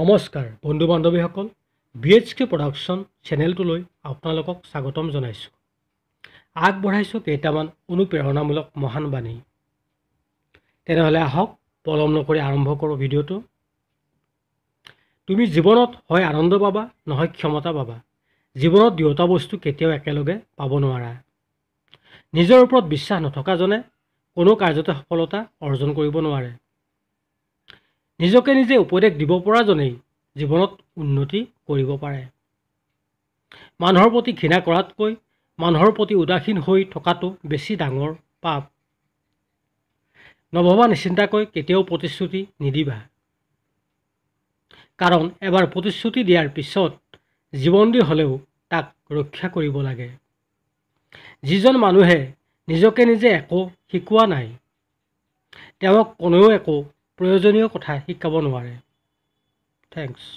নমস্কাৰ বন্ধু বান্ধৱীসকল বি এইচ কে প্ৰডাকশ্যন চেনেলটোলৈ আপোনালোকক স্বাগতম জনাইছোঁ আগবঢ়াইছোঁ কেইটামান অনুপ্ৰেৰণামূলক মহান বাণী তেনেহ'লে আহক পলম নকৰি আৰম্ভ কৰোঁ ভিডিঅ'টো তুমি জীৱনত হয় আনন্দ পাবা নহয় ক্ষমতা পাবা জীৱনত দুয়োটা বস্তু কেতিয়াও একেলগে পাব নোৱাৰা নিজৰ ওপৰত বিশ্বাস নথকাজনে কোনো কাৰ্যতে সফলতা অৰ্জন কৰিব নোৱাৰে নিজকে নিজে উপদেশ দিব পৰাজনেই জীৱনত উন্নতি কৰিব পাৰে মানুহৰ প্ৰতি ঘৃণা কৰাতকৈ মানুহৰ প্ৰতি উদাসীন হৈ থকাটো বেছি ডাঙৰ পাপ নভবা নিচিন্তাকৈ কেতিয়াও প্ৰতিশ্ৰুতি নিদিবা কাৰণ এবাৰ প্ৰতিশ্ৰুতি দিয়াৰ পিছত জীৱন দি হ'লেও তাক ৰক্ষা কৰিব লাগে যিজন মানুহে নিজকে নিজে একো শিকোৱা নাই তেওঁক কোনেও একো প্ৰয়োজনীয় কথা শিকাব নোৱাৰে থেংকছ